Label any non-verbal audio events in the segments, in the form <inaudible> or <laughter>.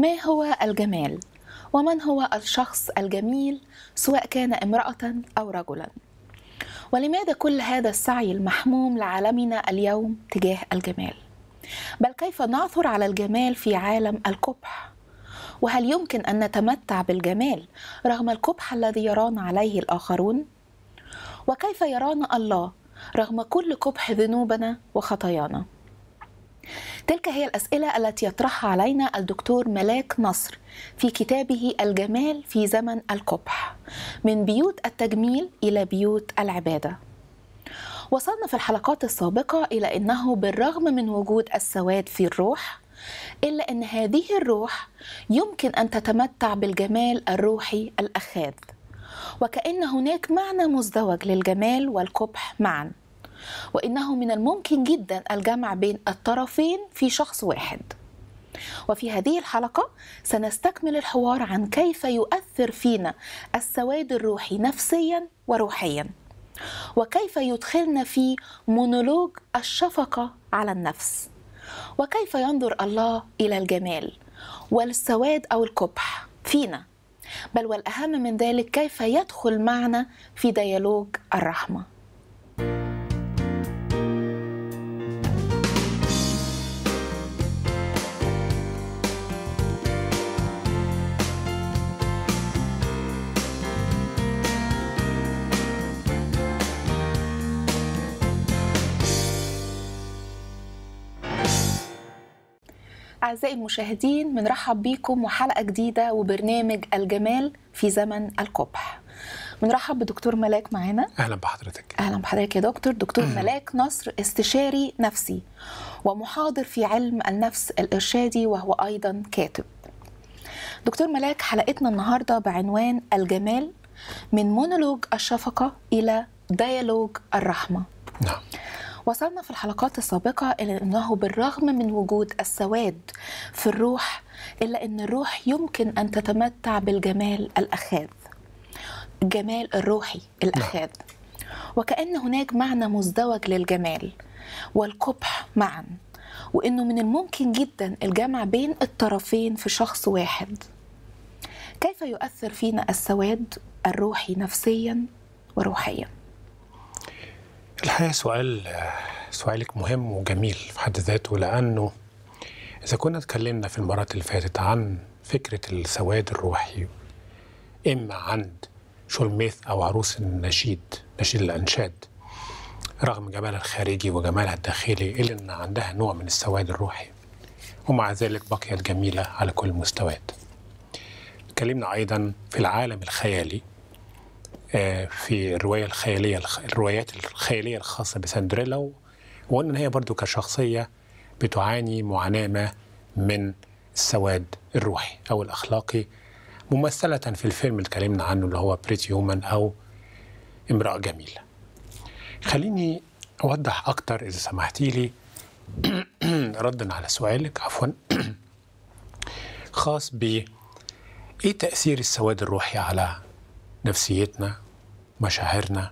ما هو الجمال ومن هو الشخص الجميل سواء كان امراه او رجلا ولماذا كل هذا السعي المحموم لعالمنا اليوم تجاه الجمال بل كيف نعثر على الجمال في عالم القبح وهل يمكن ان نتمتع بالجمال رغم القبح الذي يرانا عليه الاخرون وكيف يرانا الله رغم كل قبح ذنوبنا وخطايانا تلك هي الأسئلة التي يطرحها علينا الدكتور ملاك نصر في كتابه الجمال في زمن القبح من بيوت التجميل إلى بيوت العبادة وصلنا في الحلقات السابقة إلى أنه بالرغم من وجود السواد في الروح إلا أن هذه الروح يمكن أن تتمتع بالجمال الروحي الأخاذ وكأن هناك معنى مزدوج للجمال والقبح معا وإنه من الممكن جدا الجمع بين الطرفين في شخص واحد وفي هذه الحلقة سنستكمل الحوار عن كيف يؤثر فينا السواد الروحي نفسيا وروحيا وكيف يدخلنا في مونولوج الشفقة على النفس وكيف ينظر الله إلى الجمال والسواد أو القبح فينا بل والأهم من ذلك كيف يدخل معنا في ديالوج الرحمة أعزائي المشاهدين بنرحب بيكم وحلقة جديدة وبرنامج الجمال في زمن القبح بنرحب بدكتور ملاك معانا أهلا بحضرتك أهلا بحضرتك يا دكتور دكتور أهلا. ملاك نصر استشاري نفسي ومحاضر في علم النفس الإرشادي وهو أيضا كاتب دكتور ملاك حلقتنا النهاردة بعنوان الجمال من مونولوج الشفقة إلى ديالوج الرحمة نعم وصلنا في الحلقات السابقة إلى أنه بالرغم من وجود السواد في الروح إلا أن الروح يمكن أن تتمتع بالجمال الأخاذ الجمال الروحي الأخاذ نعم. وكأن هناك معنى مزدوج للجمال والقبح معا وأنه من الممكن جدا الجمع بين الطرفين في شخص واحد كيف يؤثر فينا السواد الروحي نفسيا وروحيا الحقيقة سؤال سؤالك مهم وجميل في حد ذاته لأنه إذا كنا اتكلمنا في المرات اللي فاتت عن فكرة السواد الروحي إما عند شولميث أو عروس النشيد نشيد الأنشاد رغم جمالها الخارجي وجمالها الداخلي إلا أن عندها نوع من السواد الروحي ومع ذلك بقيت جميلة على كل المستويات اتكلمنا أيضا في العالم الخيالي في الروايه الخياليه الروايات الخياليه الخاصه بسندريلا وقلنا ان هي برضو كشخصيه بتعاني معاناه ما من السواد الروحي او الاخلاقي ممثله في الفيلم اللي اتكلمنا عنه اللي هو بريتي هومان او امراه جميله. خليني اوضح اكتر اذا سمحتي لي <clears throat> ردا على سؤالك عفوا <clears throat> خاص ب ايه تاثير السواد الروحي على نفسيتنا مشاعرنا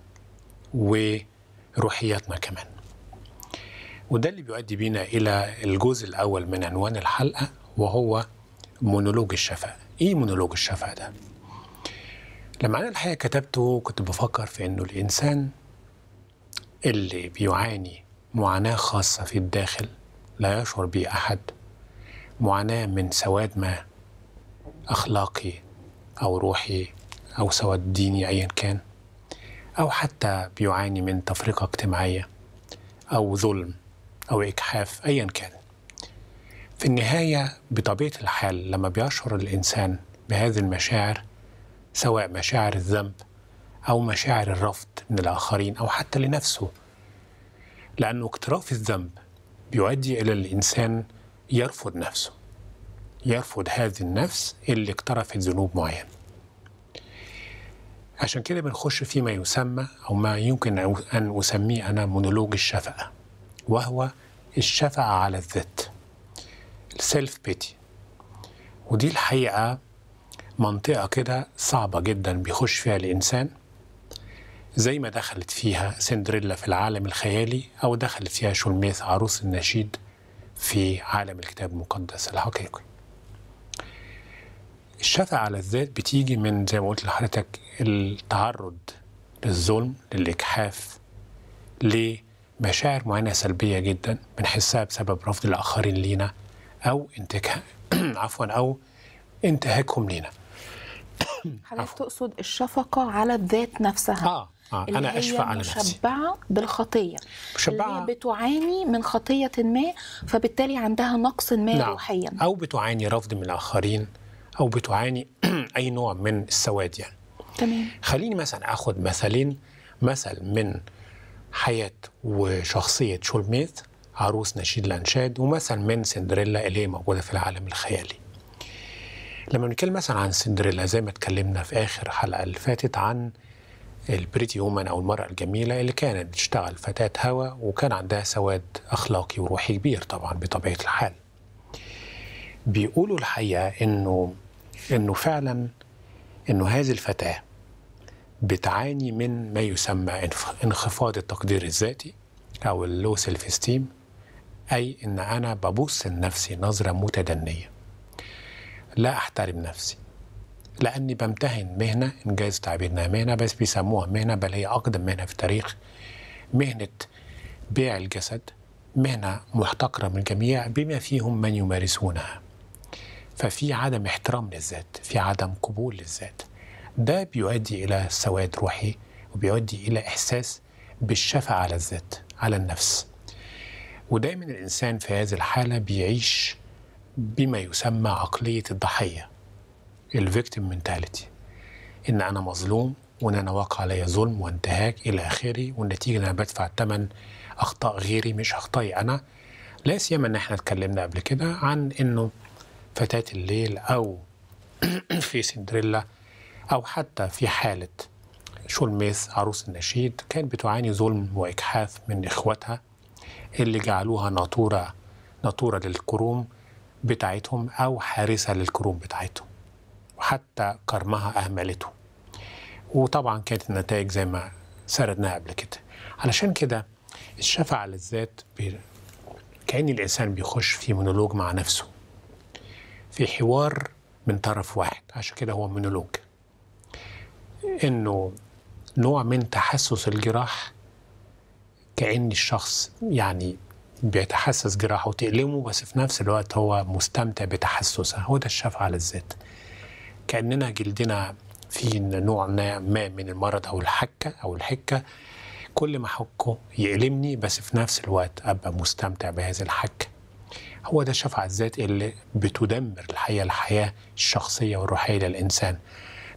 وروحياتنا كمان وده اللي بيؤدي بينا إلى الجزء الأول من عنوان الحلقة وهو مونولوج الشفاء إيه مونولوج الشفاء ده؟ لما أنا الحقيقة كتبته كنت بفكر في إنه الإنسان اللي بيعاني معاناة خاصة في الداخل لا يشعر به أحد معاناة من سواد ما أخلاقي أو روحي أو سواء ديني أيا كان أو حتى بيعاني من تفرقة اجتماعية أو ظلم أو إجحاف أيا كان في النهاية بطبيعة الحال لما بيشعر الإنسان بهذه المشاعر سواء مشاعر الذنب أو مشاعر الرفض من الآخرين أو حتى لنفسه لأن اقتراف الذنب بيؤدي إلى الإنسان يرفض نفسه يرفض هذه النفس اللي اقترفت ذنوب معينة عشان كده بنخش فيما يسمى أو ما يمكن أن أسميه أنا مونولوج الشفقة وهو الشفقة على الذات السيلف بيتي ودي الحقيقة منطقة كده صعبة جدا بيخش فيها الإنسان زي ما دخلت فيها سندريلا في العالم الخيالي أو دخلت فيها شولميث عروس النشيد في عالم الكتاب المقدس الحقيقي الشفقة على الذات بتيجي من زي ما قلت لحضرتك التعرض للظلم للإجحاف لمشاعر معينة سلبية جدا بنحسها بسبب رفض الآخرين لينا أو انتك... <clears throat> عفوا أو انتهاكهم لينا <coughs> حضرتك تقصد الشفقة على الذات نفسها آه. آه. أنا أشفع على نفسي مشبعة بالخطية مشبعة اللي بتعاني من خطية ما فبالتالي عندها نقص ما نعم. روحيا أو بتعاني رفض من الآخرين او بتعاني <clears throat> اي نوع من السواد يعني تمام خليني مثلا اخد مثلين مثل من حياه وشخصيه شولميت عروس نشيد الانشاد ومثل من سندريلا اللي هي موجوده في العالم الخيالي لما بنتكلم مثلا عن سندريلا زي ما اتكلمنا في اخر حلقه اللي فاتت عن البريتي وومن او المراه الجميله اللي كانت بتشتغل فتاه هوا وكان عندها سواد اخلاقي وروحي كبير طبعا بطبيعه الحال بيقولوا الحقيقه انه انه فعلا انه هذه الفتاه بتعاني من ما يسمى انخفاض التقدير الذاتي او اللو سيلف استيم اي ان انا ببص لنفسي نظره متدنيه لا احترم نفسي لاني بمتهن مهنه انجاز تعبيرنا مهنه بس بيسموها مهنه بل هي اقدم مهنه في التاريخ مهنه بيع الجسد مهنه محتقره من الجميع بما فيهم من يمارسونها ففي عدم احترام للذات في عدم قبول للذات ده بيؤدي إلى سواد روحي وبيؤدي إلى إحساس بالشفقة على الذات على النفس ودايما الإنسان في هذه الحالة بيعيش بما يسمى عقلية الضحية الفيكتم منتاليتي إن أنا مظلوم وإن أنا واقع عليا ظلم وانتهاك إلى آخره والنتيجة إن أنا بدفع ثمن أخطاء غيري مش أخطائي أنا لا سيما إن إحنا اتكلمنا قبل كده عن إنه فتاة الليل أو <clears throat> في سندريلا أو حتى في حالة شولميث عروس النشيد كانت بتعاني ظلم وإجحاف من إخواتها اللي جعلوها ناطورة ناطورة للكروم بتاعتهم أو حارسة للكروم بتاعتهم وحتى كرمها أهملته وطبعا كانت النتائج زي ما سردناها قبل كده علشان كده الشفعة للذات كأن الإنسان بيخش في مونولوج مع نفسه في حوار من طرف واحد عشان كده هو مونولوج انه نوع من تحسس الجراح كأن الشخص يعني بيتحسس جراحه وتألمه بس في نفس الوقت هو مستمتع بتحسسها هو ده الشفع على الذات كأننا جلدنا في نوع ما من المرض أو الحكة أو الحكة كل ما حكه يألمني بس في نفس الوقت أبقى مستمتع بهذه الحكة هو ده الشفع الذات اللي بتدمر الحقيقه الحياه الشخصيه والروحيه للانسان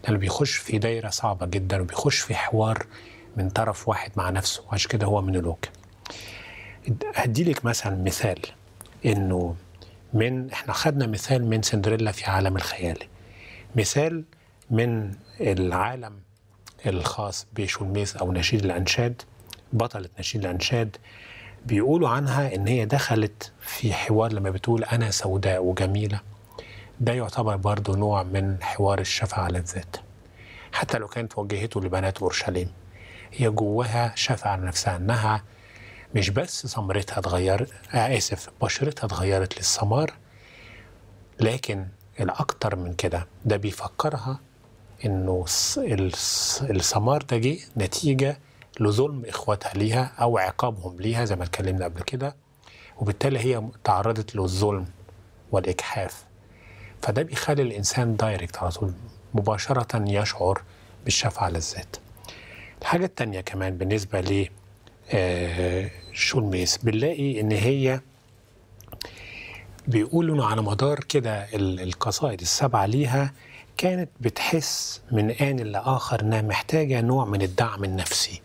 لانه بيخش في دايره صعبه جدا وبيخش في حوار من طرف واحد مع نفسه وعشان كده هو مونولوج هديلك مثلا مثال انه من احنا خدنا مثال من سندريلا في عالم الخيال مثال من العالم الخاص بشولميث او نشيد الانشاد بطله نشيد الانشاد بيقولوا عنها ان هي دخلت في حوار لما بتقول انا سوداء وجميله ده يعتبر برضه نوع من حوار الشفقه على الذات حتى لو كانت وجهته لبنات اورشليم هي جواها شفقه على نفسها انها مش بس سمرتها اتغيرت آه، اسف بشرتها اتغيرت للسمار لكن الاكتر من كده ده بيفكرها انه السمار ده جه نتيجه لظلم إخواتها ليها أو عقابهم ليها زي ما اتكلمنا قبل كده وبالتالي هي تعرضت للظلم والإجحاف فده بيخلي الإنسان دايركت على طول مباشرة يشعر بالشفعة للذات الحاجة الثانيه كمان بالنسبة ل آه، شولميس بنلاقي إن هي بيقولوا على مدار كده القصائد السبعة ليها كانت بتحس من آن لآخر إنها محتاجة نوع من الدعم النفسي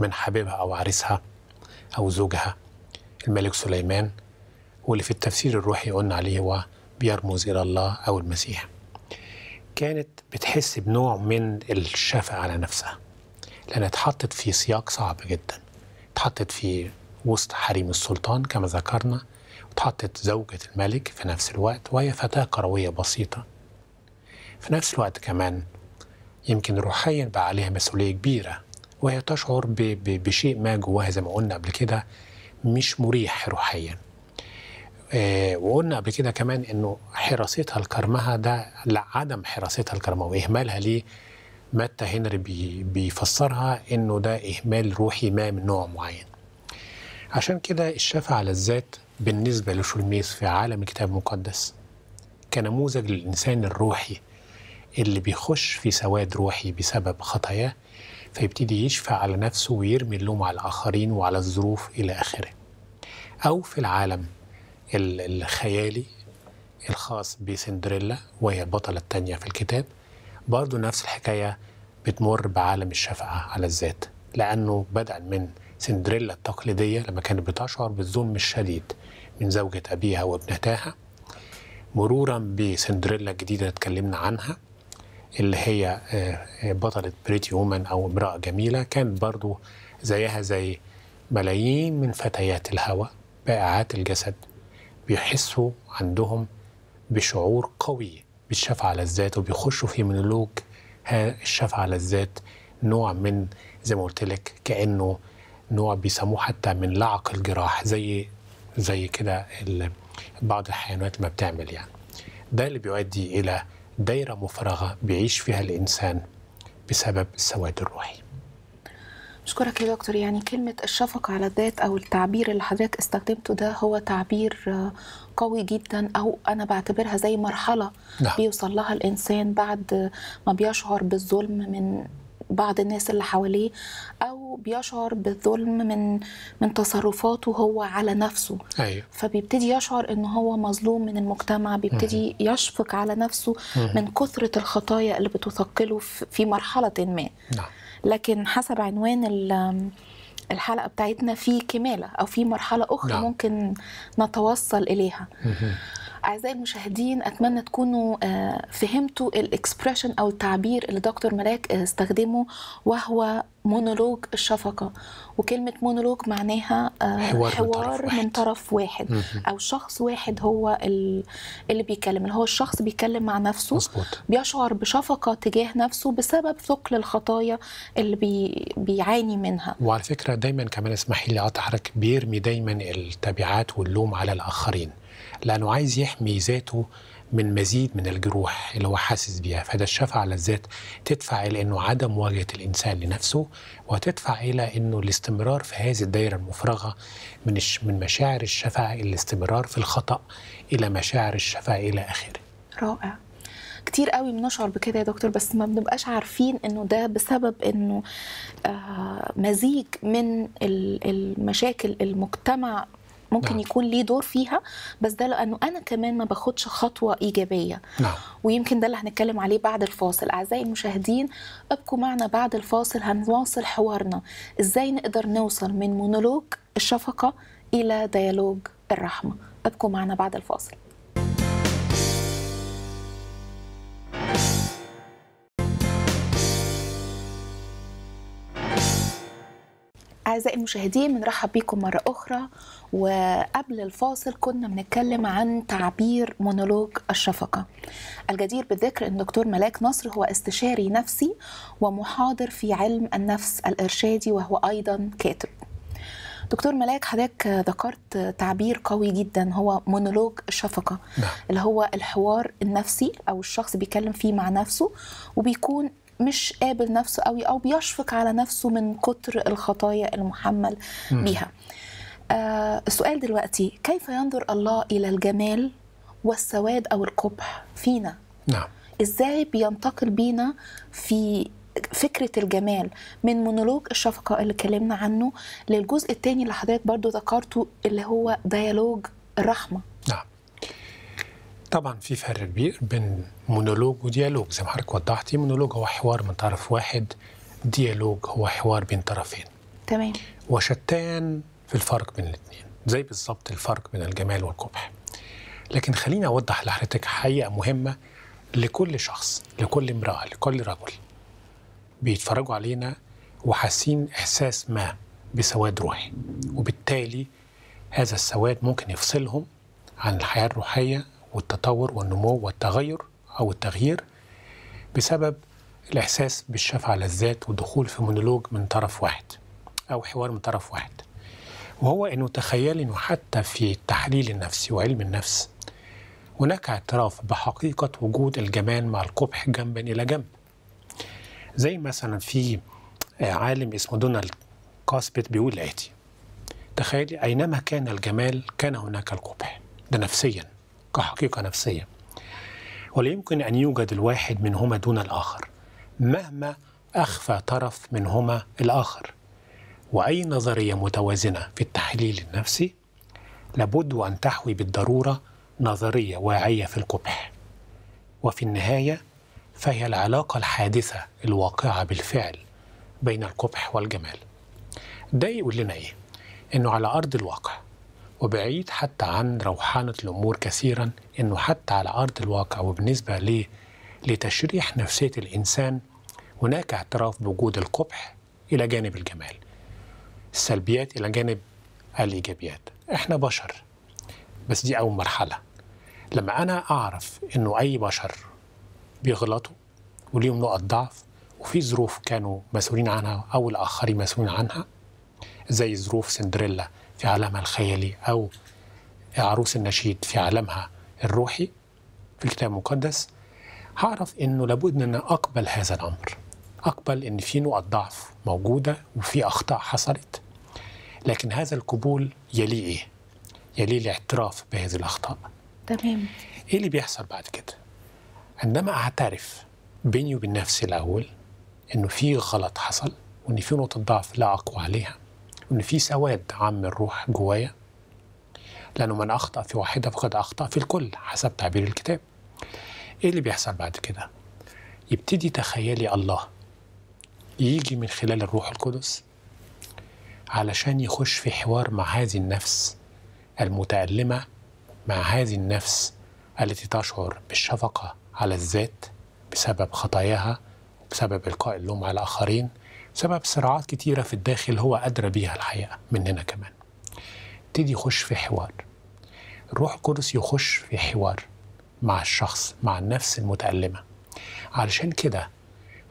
من حبيبها أو عريسها أو زوجها الملك سليمان واللي في التفسير الروحي قلنا عليه هو بيرمز إلى الله أو المسيح كانت بتحس بنوع من الشفقة على نفسها لأنها اتحطت في سياق صعب جدا اتحطت في وسط حريم السلطان كما ذكرنا واتحطت زوجة الملك في نفس الوقت وهي فتاة كروية بسيطة في نفس الوقت كمان يمكن روحيا بقى عليها مسؤولية كبيرة وهي تشعر بشيء ما جواها زي ما قلنا قبل كده مش مريح روحيا آه، وقلنا قبل كده كمان انه حراستها لكرمها ده لعدم عدم حراستها لكرمها واهمالها ليه متى هنري بي بيفسرها انه ده اهمال روحي ما من نوع معين عشان كده الشفع على الذات بالنسبه لشولميس في عالم الكتاب المقدس كنموذج للانسان الروحي اللي بيخش في سواد روحي بسبب خطاياه فيبتدي يشفى على نفسه ويرمي اللوم على الآخرين وعلى الظروف إلى آخره أو في العالم الخيالي الخاص بسندريلا وهي البطلة الثانية في الكتاب برضو نفس الحكاية بتمر بعالم الشفقة على الذات لأنه بدءا من سندريلا التقليدية لما كانت بتشعر بالظلم الشديد من زوجة أبيها وابنتاها مرورا بسندريلا الجديدة اللي اتكلمنا عنها اللي هي آه، آه، بطلة بريتي وومن أو امرأة جميلة كانت برضو زيها زي ملايين من فتيات الهوى بائعات الجسد بيحسوا عندهم بشعور قوي بالشفعة على الذات وبيخشوا في منولوج الشفعة على الذات نوع من زي ما قلت لك كأنه نوع بيسموه حتى من لعق الجراح زي زي كده بعض الحيوانات ما بتعمل يعني ده اللي بيؤدي إلى دايرة مفرغة بيعيش فيها الإنسان بسبب السواد الروحي أشكرك يا دكتور يعني كلمة الشفقة على الذات أو التعبير اللي حضرتك استخدمته ده هو تعبير آه، قوي جدا أو أنا بعتبرها زي مرحلة لا. نعم. بيوصل لها الإنسان بعد ما بيشعر بالظلم من بعض الناس اللي حواليه او بيشعر بالظلم من من تصرفاته هو على نفسه أيوه. فبيبتدي يشعر ان هو مظلوم من المجتمع بيبتدي مه. يشفق على نفسه مه. من كثره الخطايا اللي بتثقله في مرحله ما نعم. لكن حسب عنوان الحلقه بتاعتنا في كماله او في مرحله اخرى نعم. ممكن نتوصل اليها اعزائي المشاهدين اتمنى تكونوا آه، فهمتوا الاكسبريشن او التعبير اللي دكتور ملاك آه، استخدمه وهو مونولوج الشفقه وكلمه مونولوج معناها حوار, آه، حوار من طرف واحد, من طرف واحد او شخص واحد هو اللي بيتكلم اللي هو الشخص بيتكلم مع نفسه مصبوط. بيشعر بشفقه تجاه نفسه بسبب ثقل الخطايا اللي بي بيعاني منها وعلى فكره دايما كمان اسمحي لي اقطع حضرتك بيرمي دايما التبعات واللوم على الاخرين لأنه عايز يحمي ذاته من مزيد من الجروح اللي هو حاسس بيها فده الشفع على الذات تدفع إلى أنه عدم مواجهة الإنسان لنفسه وتدفع إلى أنه الاستمرار في هذه الدائرة المفرغة من من مشاعر الشفقة الاستمرار في الخطأ إلى مشاعر الشفع إلى آخره رائع كتير قوي بنشعر بكده يا دكتور بس ما بنبقاش عارفين انه ده بسبب انه آه مزيج من المشاكل المجتمع ممكن نعم. يكون ليه دور فيها بس ده لانه انا كمان ما باخدش خطوه ايجابيه نعم. ويمكن ده اللي هنتكلم عليه بعد الفاصل اعزائي المشاهدين ابقوا معنا بعد الفاصل هنواصل حوارنا ازاي نقدر نوصل من مونولوج الشفقه الى ديالوج الرحمه ابقوا معنا بعد الفاصل أعزائي المشاهدين بنرحب بيكم مرة أخرى وقبل الفاصل كنا بنتكلم عن تعبير مونولوج الشفقة الجدير بالذكر أن دكتور ملاك نصر هو استشاري نفسي ومحاضر في علم النفس الإرشادي وهو أيضا كاتب دكتور ملاك حضرتك ذكرت تعبير قوي جدا هو مونولوج الشفقه نعم. اللي هو الحوار النفسي او الشخص بيتكلم فيه مع نفسه وبيكون مش قابل نفسه قوي او بيشفق على نفسه من كتر الخطايا المحمل م. بيها آه السؤال دلوقتي كيف ينظر الله الى الجمال والسواد او القبح فينا نعم ازاي بينتقل بينا في فكرة الجمال من مونولوج الشفقة اللي اتكلمنا عنه للجزء الثاني اللي حضرتك برضو ذكرته اللي هو ديالوج الرحمة طبعا في فرق كبير بين مونولوج وديالوج زي ما حضرتك وضحتي مونولوج هو حوار من طرف واحد ديالوج هو حوار بين طرفين تمام وشتان في الفرق بين الاثنين زي بالظبط الفرق بين الجمال والقبح لكن خليني اوضح لحضرتك حقيقه مهمه لكل شخص لكل امراه لكل رجل بيتفرجوا علينا وحاسين احساس ما بسواد روحي وبالتالي هذا السواد ممكن يفصلهم عن الحياه الروحيه والتطور والنمو والتغير أو التغيير بسبب الإحساس بالشفعة الذات ودخول في مونولوج من طرف واحد أو حوار من طرف واحد وهو أنه تخيل أنه حتى في التحليل النفسي وعلم النفس هناك اعتراف بحقيقة وجود الجمال مع القبح جنبا إلى جنب زي مثلا في عالم اسمه دونالد كاسبت بيقول الآتي تخيلي أينما كان الجمال كان هناك القبح ده نفسياً كحقيقة نفسية ولا يمكن أن يوجد الواحد منهما دون الآخر مهما أخفى طرف منهما الآخر وأي نظرية متوازنة في التحليل النفسي لابد أن تحوي بالضرورة نظرية واعية في القبح وفي النهاية فهي العلاقة الحادثة الواقعة بالفعل بين القبح والجمال ده يقول لنا إيه؟ إنه على أرض الواقع وبعيد حتى عن روحانة الأمور كثيرا أنه حتى على أرض الواقع وبالنسبة ليه لتشريح نفسية الإنسان هناك اعتراف بوجود القبح إلى جانب الجمال السلبيات إلى جانب الإيجابيات إحنا بشر بس دي أول مرحلة لما أنا أعرف إنه أي بشر بيغلطوا وليهم نقط ضعف وفي ظروف كانوا مسؤولين عنها أو الآخرين مسؤولين عنها زي ظروف سندريلا في عالمها الخيالي أو عروس النشيد في عالمها الروحي في الكتاب المقدس هعرف انه لابد ان اقبل هذا الامر اقبل ان في نقط ضعف موجوده وفي اخطاء حصلت لكن هذا القبول يليه ايه؟ يليه الاعتراف بهذه الاخطاء تمام ايه اللي بيحصل بعد كده؟ عندما اعترف بيني وبين نفسي الاول انه في غلط حصل وان في نقطه ضعف لا اقوى عليها ان في سواد عام الروح جوايا لانه من اخطا في واحده فقد اخطا في الكل حسب تعبير الكتاب ايه اللي بيحصل بعد كده يبتدي تخيلي الله يجي من خلال الروح القدس علشان يخش في حوار مع هذه النفس المتألمة مع هذه النفس التي تشعر بالشفقة على الذات بسبب خطاياها وبسبب إلقاء اللوم على الآخرين سبب صراعات كتيرة في الداخل هو أدرى بيها الحقيقة مننا كمان تدي يخش في حوار الروح القدس يخش في حوار مع الشخص مع النفس المتألمة علشان كده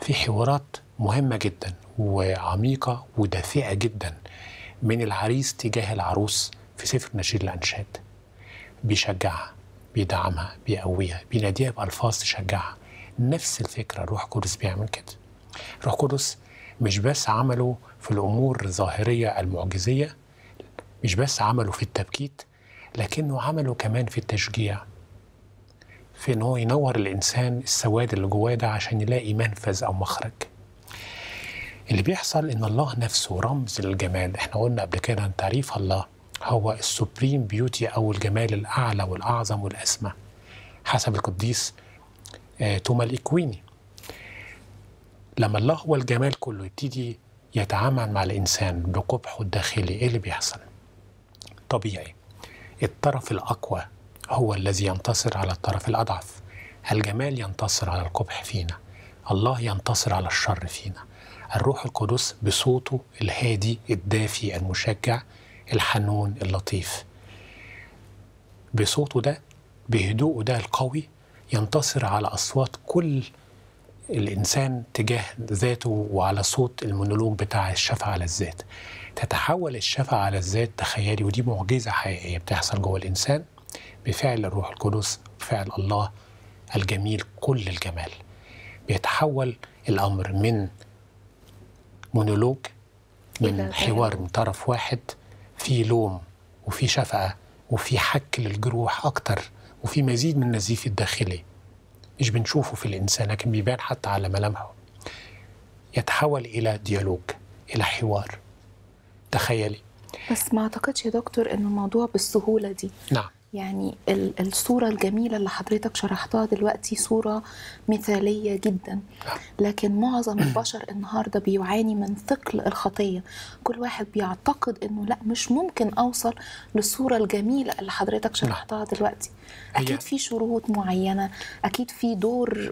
في حوارات مهمة جدا وعميقة ودافئة جدا من العريس تجاه العروس في سفر نشيد الأنشاد بيشجعها بيدعمها بيقويها بيناديها بألفاظ تشجعها نفس الفكرة الروح القدس بيعمل كده الروح القدس مش بس عملوا في الامور الظاهريه المعجزيه مش بس عملوا في التبكيت لكنه عملوا كمان في التشجيع في ان هو ينور الانسان السواد اللي جواه ده عشان يلاقي منفذ او مخرج اللي بيحصل ان الله نفسه رمز للجمال احنا قلنا قبل كده ان تعريف الله هو السوبريم بيوتي او الجمال الاعلى والاعظم والاسمى حسب القديس آه، توما الاكويني لما الله الجمال كله يبتدي يتعامل مع الإنسان بقبحه الداخلي إيه اللي بيحصل؟ طبيعي الطرف الأقوى هو الذي ينتصر على الطرف الأضعف الجمال ينتصر على القبح فينا الله ينتصر على الشر فينا الروح القدس بصوته الهادي الدافي المشجع الحنون اللطيف بصوته ده بهدوءه ده القوي ينتصر على أصوات كل الإنسان تجاه ذاته وعلى صوت المونولوج بتاع الشفع على الذات تتحول الشفع على الذات تخيلي ودي معجزة حقيقية بتحصل جوه الإنسان بفعل الروح القدس بفعل الله الجميل كل الجمال بيتحول الأمر من مونولوج من حوار من طرف واحد في لوم وفي شفقة وفي حك للجروح أكتر وفي مزيد من النزيف الداخلي مش بنشوفه في الإنسان لكن بيبان حتى على ملامحه يتحول إلى ديالوج إلى حوار تخيلي بس ما أعتقدش يا دكتور أن الموضوع بالسهولة دي نعم يعني الصورة الجميلة اللي حضرتك شرحتها دلوقتي صورة مثالية جدا آه. لكن معظم البشر النهاردة بيعاني من ثقل الخطية كل واحد بيعتقد انه لا مش ممكن اوصل للصورة الجميلة اللي حضرتك نعم. شرحتها دلوقتي اكيد في شروط معينة اكيد في دور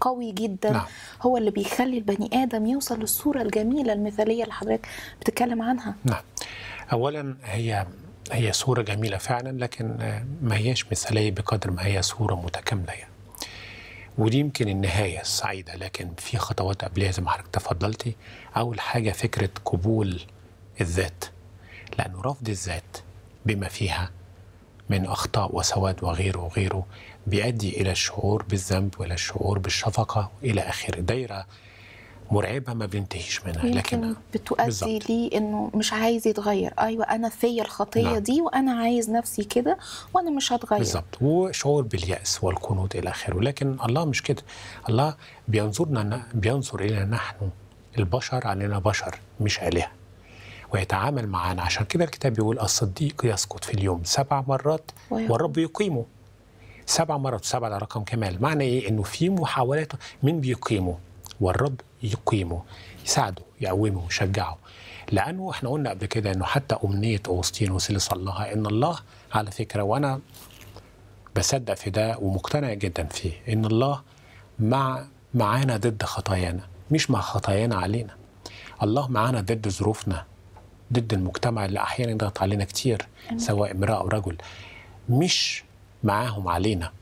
قوي جدا نعم. هو اللي بيخلي البني ادم يوصل للصوره الجميله المثاليه اللي حضرتك بتتكلم عنها نعم اولا هي هي صورة جميلة فعلا لكن ما هياش مثالية بقدر ما هي صورة متكاملة يعني. ودي يمكن النهاية السعيدة لكن في خطوات قبلها زي ما حضرتك تفضلتي أول حاجة فكرة قبول الذات لأنه رفض الذات بما فيها من أخطاء وسواد وغيره وغيره بيؤدي إلى الشعور بالذنب وإلى الشعور بالشفقة إلى آخره دايرة مرعبه ما بينتهيش منها لكن بتؤدي لي انه مش عايز يتغير ايوه انا فيا الخطيه نعم. دي وانا عايز نفسي كده وانا مش هتغير بالظبط وشعور بالياس والقنوط الى اخره لكن الله مش كده الله بينظرنا بينظر الينا نحن البشر علينا بشر مش الهه ويتعامل معانا عشان كده الكتاب بيقول الصديق يسقط في اليوم سبع مرات والرب يقيمه سبع مرات سبع ده رقم كمال معنى ايه انه في محاولات مين بيقيمه والرب يقيمه يساعده يقومه يشجعه لانه احنا قلنا قبل كده انه حتى امنيه اغسطين اللي صلاها ان الله على فكره وانا بصدق في ده ومقتنع جدا فيه ان الله مع معانا ضد خطايانا مش مع خطايانا علينا الله معانا ضد ظروفنا ضد المجتمع اللي احيانا يضغط علينا كتير سواء امراه او رجل مش معاهم علينا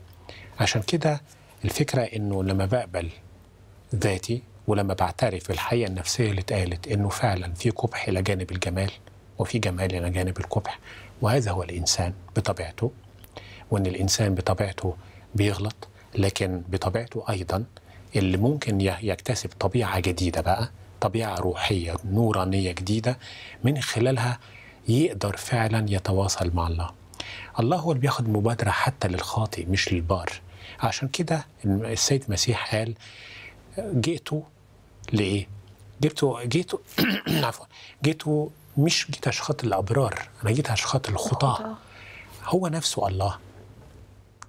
عشان كده الفكره انه لما بقبل ذاتي ولما بعترف الحقيقه النفسيه اللي اتقالت انه فعلا في قبح الى جانب الجمال وفي جمال الى جانب القبح وهذا هو الانسان بطبيعته وان الانسان بطبيعته بيغلط لكن بطبيعته ايضا اللي ممكن يكتسب طبيعه جديده بقى طبيعه روحيه نورانيه جديده من خلالها يقدر فعلا يتواصل مع الله. الله هو اللي بياخد مبادره حتى للخاطئ مش للبار. عشان كده السيد المسيح قال جئت ليه؟ جبته جيته عفوا جيته مش جيت أشخاص الأبرار أنا جيت أشخاص الخطاة هو نفسه الله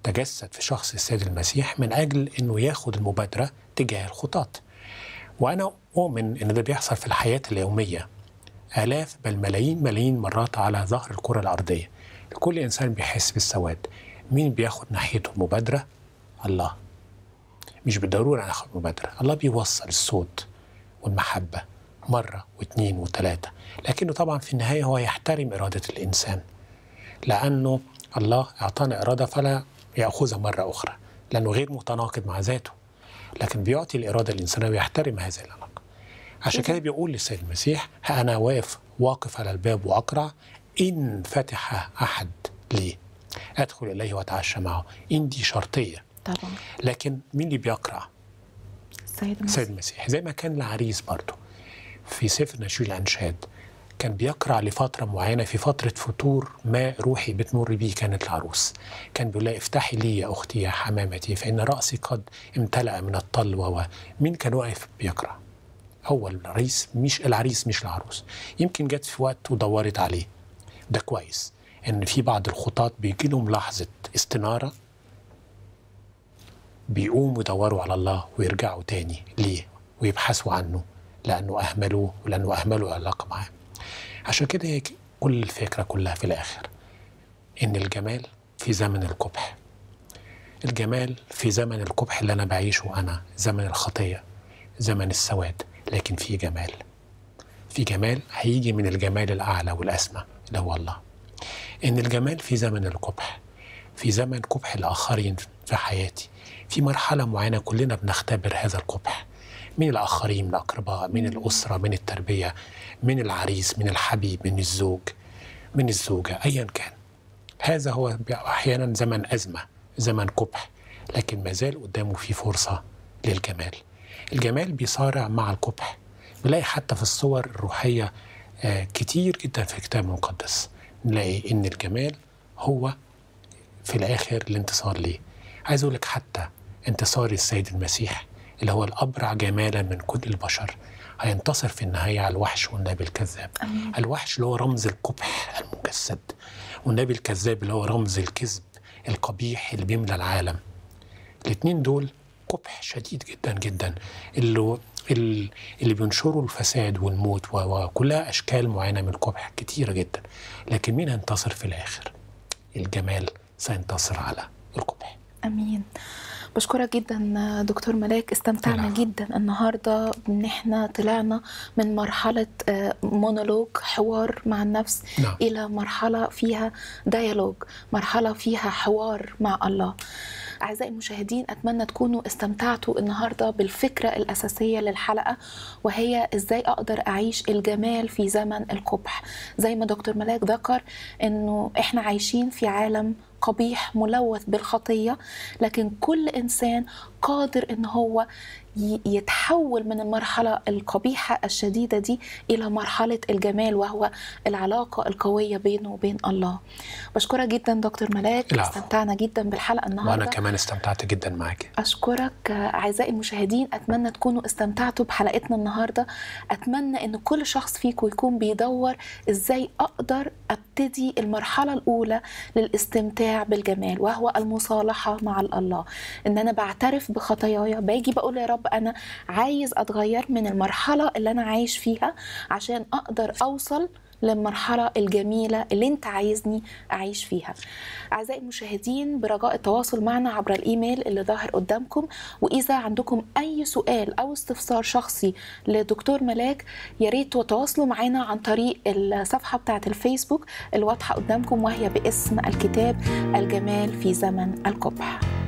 تجسد في شخص السيد المسيح من أجل أنه ياخد المبادرة تجاه الخطاة وأنا أؤمن أن ده بيحصل في الحياة اليومية آلاف بل ملايين ملايين مرات على ظهر الكرة الأرضية كل إنسان بيحس بالسواد مين بياخد ناحيته المبادرة؟ الله مش بالضرورة هناخد مبادرة الله بيوصل الصوت والمحبة مرة واثنين وثلاثة لكنه طبعا في النهاية هو يحترم إرادة الإنسان لأنه الله أعطانا إرادة فلا يأخذها مرة أخرى لأنه غير متناقض مع ذاته لكن بيعطي الإرادة الإنسانية ويحترم هذه العلاقة عشان كده بيقول للسيد المسيح أنا واقف واقف على الباب وأقرع إن فتح أحد لي أدخل إليه وأتعشى معه إن دي شرطية طبعا لكن مين اللي بيقرع؟ السيد المسيح السيد المسيح زي ما كان العريس برضه في سفر نشيل الأنشاد كان بيقرع لفترة معينة في فترة فتور ما روحي بتمر بيه كانت العروس كان بيقول لها افتحي لي يا أختي يا حمامتي فإن رأسي قد امتلأ من الطل وهو مين كان واقف بيقرع هو العريس مش العريس مش العروس يمكن جت في وقت ودورت عليه ده كويس ان في بعض الخطاط بيجي لهم لحظه استناره بيقوموا يدوروا على الله ويرجعوا تاني ليه ويبحثوا عنه لأنه أهملوه ولأنه أهملوا العلاقة معاه عشان كده هيك كل الفكرة كلها في الآخر إن الجمال في زمن القبح الجمال في زمن القبح اللي أنا بعيشه أنا زمن الخطية زمن السواد لكن في جمال في جمال هيجي من الجمال الأعلى والأسمى اللي هو الله إن الجمال في زمن القبح في زمن قبح الآخرين في حياتي في مرحله معينه كلنا بنختبر هذا القبح من الاخرين من الاقرباء من الاسره من التربيه من العريس من الحبيب من الزوج من الزوجه ايا كان هذا هو احيانا زمن ازمه زمن قبح لكن ما زال قدامه في فرصه للجمال الجمال بيصارع مع القبح بنلاقي حتى في الصور الروحيه آه، كتير جدا في الكتاب المقدس نلاقي ان الجمال هو في الاخر الانتصار ليه عايز اقول لك حتى انتصار السيد المسيح اللي هو الأبرع جمالا من كل البشر هينتصر في النهاية على الوحش والنبي الكذاب أمين. الوحش اللي هو رمز القبح المجسد والنبي الكذاب اللي هو رمز الكذب القبيح اللي بيملى العالم الاثنين دول قبح شديد جدا جدا اللي اللي بينشروا الفساد والموت وكلها اشكال معينه من القبح كثيره جدا لكن مين هينتصر في الاخر الجمال سينتصر على القبح امين بشكرك جدا دكتور ملاك استمتعنا طلع. جدا النهارده ان احنا طلعنا من مرحله مونولوج آه، حوار مع النفس لا. نعم. الى مرحله فيها ديالوج مرحله فيها حوار مع الله أعزائي المشاهدين أتمنى تكونوا استمتعتوا النهاردة بالفكرة الأساسية للحلقة وهي إزاي أقدر أعيش الجمال في زمن القبح زي ما دكتور ملاك ذكر أنه إحنا عايشين في عالم قبيح ملوث بالخطية لكن كل إنسان قادر إن هو يتحول من المرحلة القبيحة الشديدة دي إلى مرحلة الجمال وهو العلاقة القوية بينه وبين الله بشكرك جدا دكتور ملاك لا. استمتعنا جدا بالحلقة النهاردة وأنا كمان استمتعت جدا معك أشكرك أعزائي المشاهدين أتمنى تكونوا استمتعتوا بحلقتنا النهاردة أتمنى أن كل شخص فيكم يكون بيدور إزاي أقدر أبتدي المرحلة الأولى للاستمتاع بالجمال وهو المصالحة مع الله إن أنا بعترف بخطاياي باجي بقول يا رب رب انا عايز اتغير من المرحله اللي انا عايش فيها عشان اقدر اوصل للمرحلة الجميلة اللي انت عايزني اعيش فيها اعزائي المشاهدين برجاء التواصل معنا عبر الايميل اللي ظاهر قدامكم واذا عندكم اي سؤال او استفسار شخصي لدكتور ملاك يا ريت تتواصلوا معنا عن طريق الصفحة بتاعة الفيسبوك الواضحة قدامكم وهي باسم الكتاب الجمال في زمن القبح